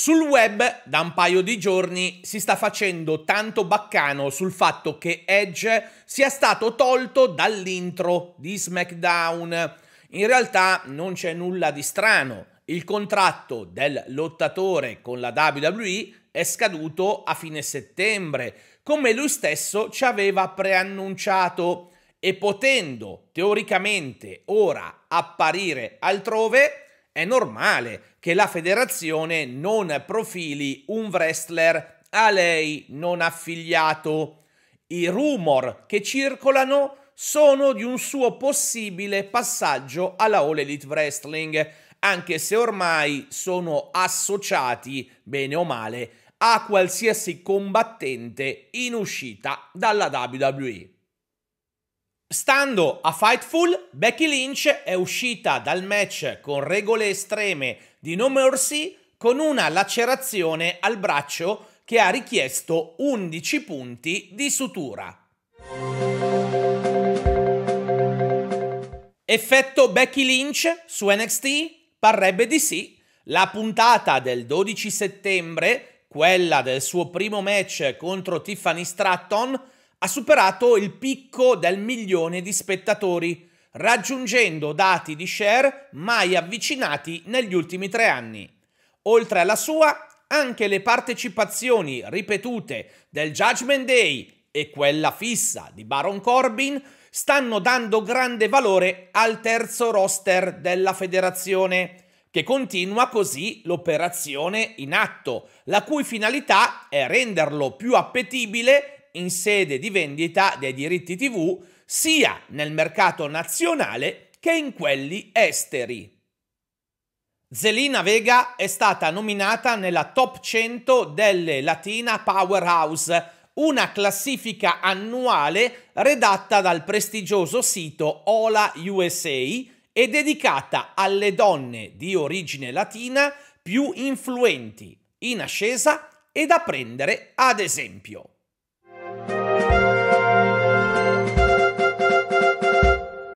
Sul web da un paio di giorni si sta facendo tanto baccano sul fatto che Edge sia stato tolto dall'intro di SmackDown. In realtà non c'è nulla di strano. Il contratto del lottatore con la WWE è scaduto a fine settembre, come lui stesso ci aveva preannunciato e potendo teoricamente ora apparire altrove è normale che la federazione non profili un wrestler a lei non affiliato. I rumor che circolano sono di un suo possibile passaggio alla All Elite Wrestling, anche se ormai sono associati, bene o male, a qualsiasi combattente in uscita dalla WWE. Stando a Fightful, Becky Lynch è uscita dal match con regole estreme di No Mercy con una lacerazione al braccio che ha richiesto 11 punti di sutura. Effetto Becky Lynch su NXT? Parrebbe di sì. La puntata del 12 settembre, quella del suo primo match contro Tiffany Stratton, ha superato il picco del milione di spettatori, raggiungendo dati di share mai avvicinati negli ultimi tre anni. Oltre alla sua, anche le partecipazioni ripetute del Judgment Day e quella fissa di Baron Corbin stanno dando grande valore al terzo roster della federazione, che continua così l'operazione in atto, la cui finalità è renderlo più appetibile in sede di vendita dei diritti TV sia nel mercato nazionale che in quelli esteri. Zelina Vega è stata nominata nella top 100 delle Latina Powerhouse, una classifica annuale redatta dal prestigioso sito Ola USA e dedicata alle donne di origine latina più influenti, in ascesa e da prendere ad esempio.